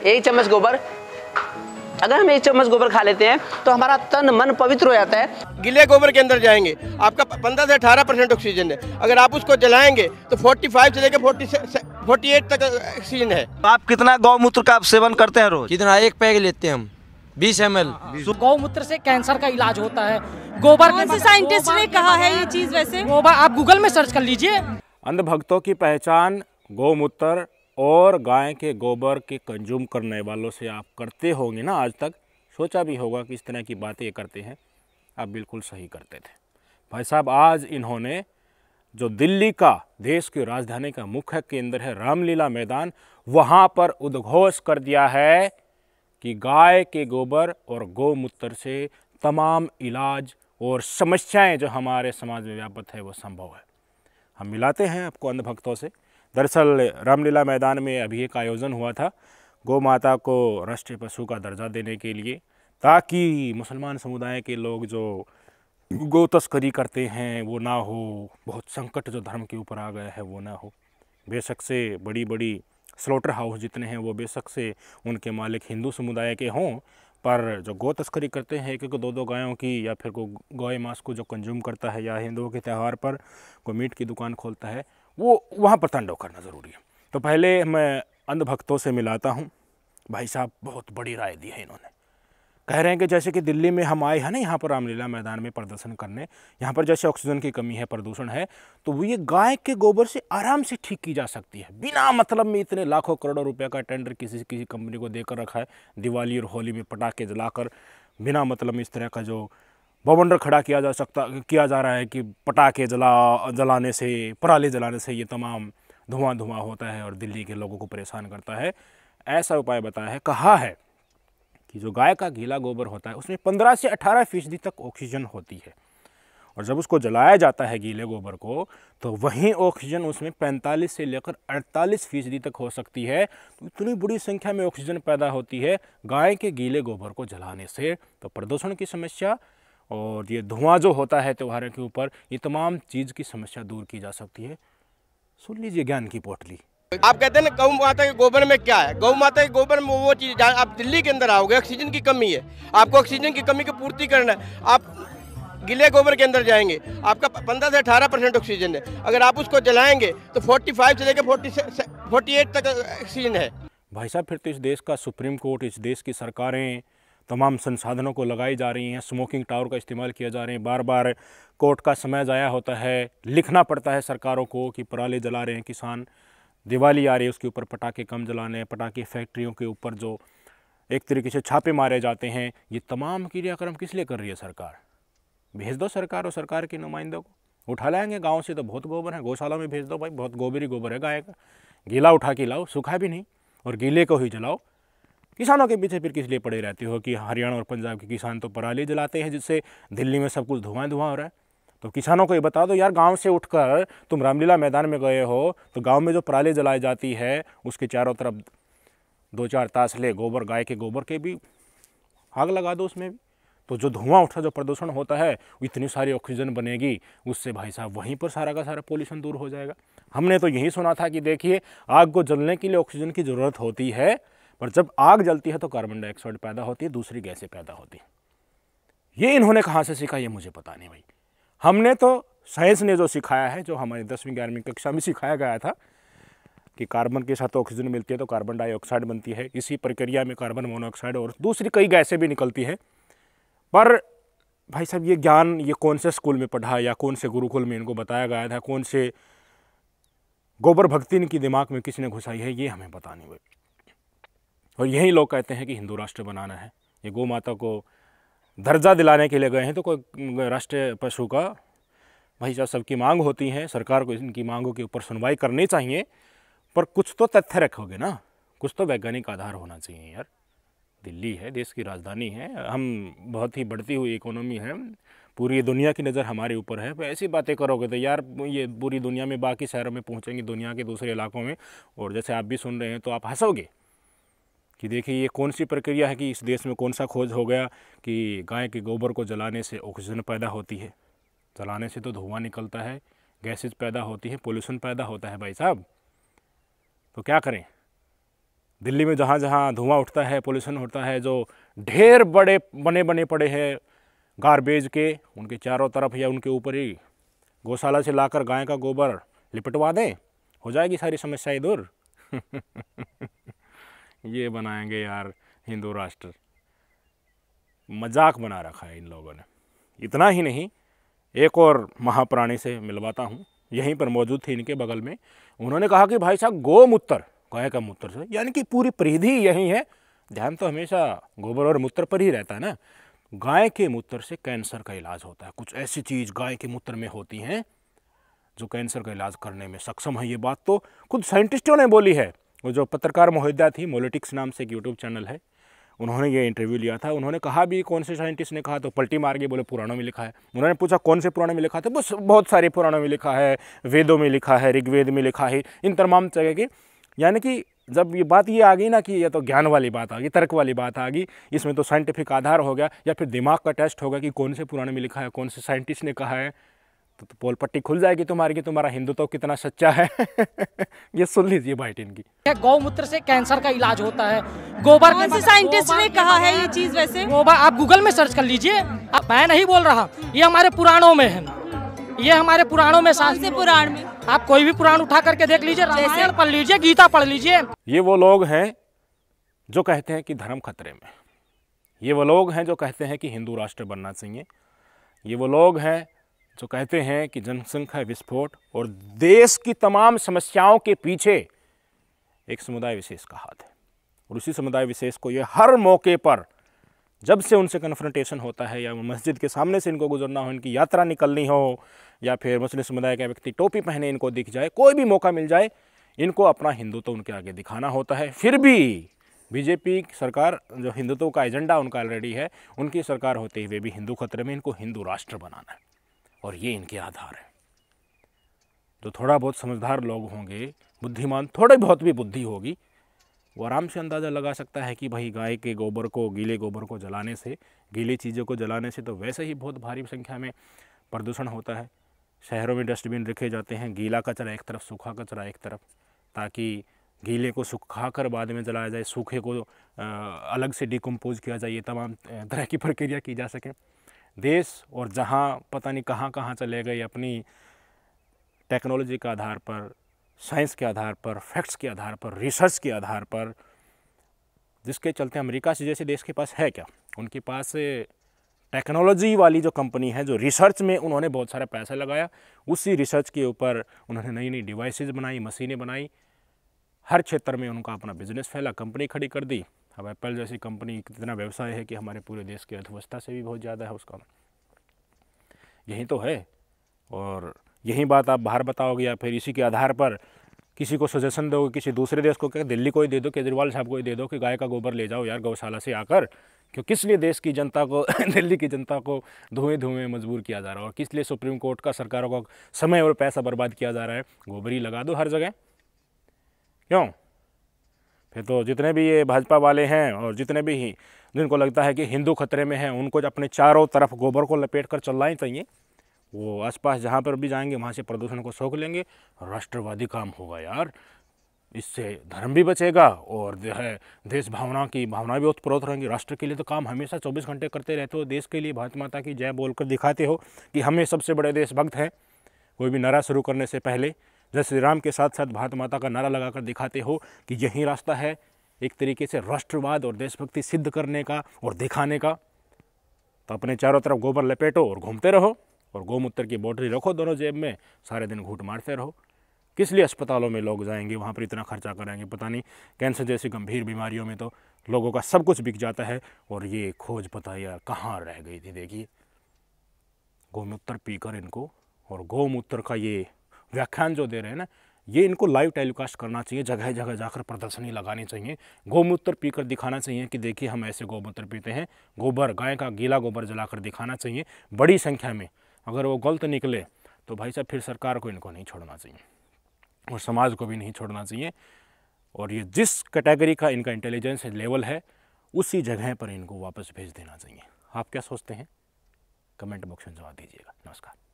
एक चम्मच गोबर अगर हम एक चम्मच गोबर खा लेते हैं तो हमारा तन मन पवित्र हो जाता है गीले गोबर के अंदर जाएंगे आपका पंद्रह से अठारह परसेंट ऑक्सीजन है अगर आप उसको जलाएंगे तो फोर्टी फाइव से लेकर फोर्टी फोर्टी एट तक ऑक्सीजन है आप कितना गौमूत्र का सेवन करते हैं रोज कितना एक पैग लेते हैं हम बीस एम एल हाँ। गौमूत्र से कैंसर का इलाज होता है गोबर कौन से साइंटिस्ट ने कहा है ये चीज वैसे गोबर आप गूगल में सर्च कर लीजिए अंधभक्तों की पहचान गौमूत्र और गाय के गोबर के कंज्यूम करने वालों से आप करते होंगे ना आज तक सोचा भी होगा कि इस तरह की बातें करते हैं आप बिल्कुल सही करते थे भाई साहब आज इन्होंने जो दिल्ली का देश की राजधानी का मुख्य केंद्र है रामलीला मैदान वहाँ पर उद्घोष कर दिया है कि गाय के गोबर और गौमूत्र से तमाम इलाज और समस्याएं जो हमारे समाज में व्यापक है वो संभव है हम मिलाते हैं आपको अंधभक्तों से दरअसल रामलीला मैदान में अभी एक आयोजन हुआ था गौ माता को राष्ट्रीय पशु का दर्जा देने के लिए ताकि मुसलमान समुदाय के लोग जो गौ तस्करी करते हैं वो ना हो बहुत संकट जो धर्म के ऊपर आ गया है वो ना हो बेशक से बड़ी बड़ी स्लोटर हाउस जितने हैं वो बेशक से उनके मालिक हिंदू समुदाय के हों पर जो गो तस्करी करते हैं क्योंकि दो दो गायों की या फिर गौ मांस को जो कंज्यूम करता है या हिंदुओं के त्यौहार पर कोई मीट की दुकान खोलता है वो वहाँ पर तांडव करना ज़रूरी है तो पहले मैं अंधभक्तों से मिलाता हूँ भाई साहब बहुत बड़ी राय दी है इन्होंने कह रहे हैं कि जैसे कि दिल्ली में हम आए हैं ना यहाँ पर रामलीला मैदान में प्रदर्शन करने यहाँ पर जैसे ऑक्सीजन की कमी है प्रदूषण है तो वो ये गाय के गोबर से आराम से ठीक की जा सकती है बिना मतलब में इतने लाखों करोड़ों रुपये का टेंडर किसी किसी कंपनी को देकर रखा है दिवाली और होली में पटाखे जलाकर बिना मतलब इस तरह का जो बवंडर खड़ा किया जा सकता किया जा रहा है कि पटाखे जला जलाने से पराली जलाने से ये तमाम धुआं धुआं होता है और दिल्ली के लोगों को परेशान करता है ऐसा उपाय बताया है कहा है कि जो गाय का गीला गोबर होता है उसमें पंद्रह से अठारह फीसदी तक ऑक्सीजन होती है और जब उसको जलाया जाता है गीले गोबर को तो वहीं ऑक्सीजन उसमें 45 से लेकर 48 फीसदी तक हो सकती है तो इतनी बड़ी संख्या में ऑक्सीजन पैदा होती है गाय के गीले गोबर को जलाने से तो प्रदूषण की समस्या और ये धुआं जो होता है त्यौहारों के ऊपर ये तमाम चीज़ की समस्या दूर की जा सकती है सुन लीजिए ज्ञान की पोटली आप कहते हैं ना गौ माता के गोबर में क्या है गौ माता के गोबर में वो चीज़ आप दिल्ली के अंदर आओगे ऑक्सीजन की कमी है आपको ऑक्सीजन की कमी की पूर्ति करना है आप गिले गोबर के अंदर जाएंगे आपका पंद्रह से अठारह परसेंट ऑक्सीजन है अगर आप उसको जलाएंगे तो फोर्टी फाइव से लेकर फोर्टी फोर्टी एट तक ऑक्सीजन है भाई साहब फिर तो इस देश का सुप्रीम कोर्ट इस देश की सरकारें तमाम संसाधनों को लगाई जा रही हैं स्मोकिंग टावर का इस्तेमाल किया जा रहे हैं बार बार कोर्ट का समय ज़ाया होता है लिखना पड़ता है सरकारों को कि पराले जला रहे हैं किसान दिवाली आ रही है उसके ऊपर पटाखे कम जलाने पटाखे फैक्ट्रियों के ऊपर जो एक तरीके से छापे मारे जाते हैं ये तमाम क्रियाक्रम किस लिए कर रही है सरकार भेज दो सरकार और सरकार के नुमाइंदों को उठा लाएंगे गाँव से तो बहुत गोबर है गौशाला में भेज दो भाई बहुत गोबरी गोबर है गाय का गीला उठा के लाओ सूखा भी नहीं और गीले को ही जलाओ किसानों के पीछे फिर किस लिए पड़े रहते हो कि हरियाणा और पंजाब के किसान तो पराली जलाते हैं जिससे दिल्ली में सब कुछ धुआं धुआं हो रहा है तो किसानों को ये बता दो यार गांव से उठकर तुम रामलीला मैदान में गए हो तो गांव में जो पराली जलाई जाती है उसके चारों तरफ दो चार तासले गोबर गाय के गोबर के भी आग लगा दो उसमें भी तो जो धुआं उठा जो प्रदूषण होता है इतनी सारी ऑक्सीजन बनेगी उससे भाई साहब वहीं पर सारा का सारा पोल्यूशन दूर हो जाएगा हमने तो यही सुना था कि देखिए आग को जलने के लिए ऑक्सीजन की ज़रूरत होती है और जब आग जलती है तो कार्बन डाइऑक्साइड पैदा होती है दूसरी गैसें पैदा होती हैं ये इन्होंने कहाँ से सीखा ये मुझे पता नहीं भाई हमने तो साइंस ने जो सिखाया है जो हमारी दसवीं ग्यारहवीं कक्षा में सिखाया गया था कि कार्बन के साथ ऑक्सीजन मिलती है तो कार्बन डाइऑक्साइड बनती है इसी प्रक्रिया में कार्बन मोनोऑक्साइड और दूसरी कई गैसें भी निकलती हैं पर भाई साहब ये ज्ञान ये कौन से स्कूल में पढ़ा या कौन से गुरुकुल में इनको बताया गया था कौन से गोबर भक्ति इनकी दिमाग में किसने घुसाई है ये हमें पता नहीं भाई और यही लोग कहते हैं कि हिंदू राष्ट्र बनाना है ये गौ माता को दर्जा दिलाने के लिए गए हैं तो कोई राष्ट्रीय पशु का भाई साहब सबकी मांग होती है सरकार को इनकी मांगों के ऊपर सुनवाई करनी चाहिए पर कुछ तो तथ्य रखोगे ना कुछ तो वैज्ञानिक आधार होना चाहिए यार दिल्ली है देश की राजधानी है हम बहुत ही बढ़ती हुई इकोनॉमी है पूरी दुनिया की नज़र हमारे ऊपर है तो ऐसी बातें करोगे तो यार ये पूरी दुनिया में बाकी शहरों में पहुँचेंगे दुनिया के दूसरे इलाकों में और जैसे आप भी सुन रहे हैं तो आप हंसोगे कि देखिए ये कौन सी प्रक्रिया है कि इस देश में कौन सा खोज हो गया कि गाय के गोबर को जलाने से ऑक्सीजन पैदा होती है जलाने से तो धुआं निकलता है गैसेज पैदा होती हैं पोल्यूशन पैदा होता है भाई साहब तो क्या करें दिल्ली में जहाँ जहाँ धुआं उठता है पोल्यूशन होता है जो ढेर बड़े बने बने पड़े हैं गारबेज के उनके चारों तरफ या उनके ऊपर ही गौशाला से लाकर गाय का गोबर लिपटवा दें हो जाएगी सारी समस्याएं दूर ये बनाएंगे यार हिंदू राष्ट्र मजाक बना रखा है इन लोगों ने इतना ही नहीं एक और महाप्राणी से मिलवाता हूँ यहीं पर मौजूद थी इनके बगल में उन्होंने कहा कि भाई साहब गोमूत्र गाय का मूत्र से यानी कि पूरी परिधि यही है ध्यान तो हमेशा गोबर और मूत्र पर ही रहता है ना गाय के मूत्र से कैंसर का इलाज होता है कुछ ऐसी चीज़ गाय के मूत्र में होती हैं जो कैंसर का इलाज करने में सक्षम है ये बात तो खुद साइंटिस्टों ने बोली है वो जो पत्रकार महोदया थी मोलिटिक्स नाम से एक यूट्यूब चैनल है उन्होंने ये इंटरव्यू लिया था उन्होंने कहा भी कौन से साइंटिस्ट ने कहा तो पलटी मार के बोले पुराणों में लिखा है उन्होंने पूछा कौन से पुराणों में लिखा था तो बस बहुत सारे पुराणों में लिखा है वेदों में लिखा है ऋग्वेद में लिखा है इन तमाम जगह की यानी कि जब ये बात ये आ गई ना कि यह तो ज्ञान वाली बात आ गई तर्क वाली बात आ गई इसमें तो साइंटिफिक आधार हो गया या फिर दिमाग का टेस्ट होगा कि कौन से पुराने में लिखा है कौन से साइंटिस्ट ने कहा है तो, तो पोल पट्टी खुल जाएगी तुम्हारी की तुम्हारा हिंदुत्व तो कितना सच्चा है ये सुन लीजिए भाई इनकी गौमूत्र से कैंसर का इलाज होता है गोबर कौन से साइंटिस्ट ने कहा है ये चीज वैसे गोबर आप गूगल में सर्च कर लीजिए मैं नहीं बोल रहा ये हमारे पुराणों में है ये हमारे पुराणों में शास्त्र पुराण में आप कोई भी पुराण उठा करके देख लीजिए रामायण पढ़ लीजिए गीता पढ़ लीजिए ये वो लोग हैं जो कहते हैं कि धर्म खतरे में ये वो लोग हैं जो कहते हैं कि हिंदू राष्ट्र बनना चाहिए ये वो लोग हैं जो तो कहते हैं कि जनसंख्या विस्फोट और देश की तमाम समस्याओं के पीछे एक समुदाय विशेष का हाथ है और उसी समुदाय विशेष को यह हर मौके पर जब से उनसे कन्फ्रंटेशन होता है या मस्जिद के सामने से इनको गुजरना हो इनकी यात्रा निकलनी हो या फिर मुस्लिम समुदाय का व्यक्ति टोपी पहने इनको दिख जाए कोई भी मौका मिल जाए इनको अपना हिंदुत्व तो उनके आगे दिखाना होता है फिर भी बीजेपी सरकार जो हिंदुत्व का एजेंडा उनका ऑलरेडी है उनकी सरकार होते हुए भी हिंदू खतरे में इनको हिंदू राष्ट्र बनाना है और ये इनके आधार हैं जो थोड़ा बहुत समझदार लोग होंगे बुद्धिमान थोड़े बहुत भी बुद्धि होगी वो आराम से अंदाज़ा लगा सकता है कि भाई गाय के गोबर को गीले गोबर को जलाने से गीली चीज़ों को जलाने से तो वैसे ही बहुत भारी संख्या में प्रदूषण होता है शहरों में डस्टबिन रखे जाते हैं गीला कचरा एक तरफ सूखा कचरा एक तरफ ताकि गीले को सुखा कर बाद में जलाया जाए सूखे को अलग से डिकम्पोज किया जाए ये तमाम तरह की प्रक्रिया की जा सके देश और जहाँ पता नहीं कहाँ कहाँ चले गए अपनी टेक्नोलॉजी के आधार पर साइंस के आधार पर फैक्ट्स के आधार पर रिसर्च के आधार पर जिसके चलते अमेरिका से जैसे देश के पास है क्या उनके पास टेक्नोलॉजी वाली जो कंपनी है जो रिसर्च में उन्होंने बहुत सारा पैसा लगाया उसी रिसर्च के ऊपर उन्होंने नई नई डिवाइसेज बनाई मशीनें बनाई हर क्षेत्र में उनका अपना बिजनेस फैला कंपनी खड़ी कर दी अब एप्पल जैसी कंपनी इतना व्यवसाय है कि हमारे पूरे देश की अर्थव्यवस्था से भी बहुत ज़्यादा है उसका यही तो है और यही बात आप बाहर बताओगे या फिर इसी के आधार पर किसी को सजेशन दोगे किसी दूसरे देश को क्या दिल्ली को ही दे दो केजरीवाल साहब को ही दे दो कि गाय का गोबर ले जाओ यार गौशाला से आकर क्यों किस लिए देश की जनता को दिल्ली की जनता को धुएं धुएं मजबूर किया जा रहा है और किस लिए सुप्रीम कोर्ट का सरकारों का समय और पैसा बर्बाद किया जा रहा है गोबरी लगा दो हर जगह क्यों फिर तो जितने भी ये भाजपा वाले हैं और जितने भी जिनको लगता है कि हिंदू खतरे में हैं उनको अपने चारों तरफ गोबर को लपेट कर चलना चाहिए वो आसपास जहाँ पर भी जाएंगे वहाँ से प्रदूषण को सोख लेंगे राष्ट्रवादी काम होगा यार इससे धर्म भी बचेगा और जो है देश भावना की भावना भी उत्प्रोत रहेंगी राष्ट्र के लिए तो काम हमेशा 24 घंटे करते रहते हो देश के लिए भारत माता की जय बोलकर दिखाते हो कि हमें सबसे बड़े देशभक्त हैं कोई भी नारा शुरू करने से पहले जय श्री राम के साथ साथ भारत माता का नारा लगाकर दिखाते हो कि यही रास्ता है एक तरीके से राष्ट्रवाद और देशभक्ति सिद्ध करने का और दिखाने का तो अपने चारों तरफ गोबर लपेटो और घूमते रहो और गोमूत्र की बोटली रखो दोनों जेब में सारे दिन घूट मारते रहो किस लिए अस्पतालों में लोग जाएंगे वहाँ पर इतना खर्चा करेंगे पता नहीं कैंसर जैसी गंभीर बीमारियों में तो लोगों का सब कुछ बिक जाता है और ये खोज पता यार कहाँ रह गई थी देखिए गोमूत्र पीकर इनको और गौमूत्र का ये व्याख्यान जो दे रहे हैं ना ये इनको लाइव टेलीकास्ट करना चाहिए जगह जगह जाकर प्रदर्शनी लगानी चाहिए गौमूत्र पीकर दिखाना चाहिए कि देखिए हम ऐसे गौमूत्र पीते हैं गोबर गाय का गीला गोबर जलाकर दिखाना चाहिए बड़ी संख्या में अगर वो गलत निकले तो भाई साहब फिर सरकार को इनको नहीं छोड़ना चाहिए और समाज को भी नहीं छोड़ना चाहिए और ये जिस कैटेगरी का इनका इंटेलिजेंस लेवल है उसी जगह पर इनको वापस भेज देना चाहिए आप क्या सोचते हैं कमेंट बॉक्स में जवाब दीजिएगा नमस्कार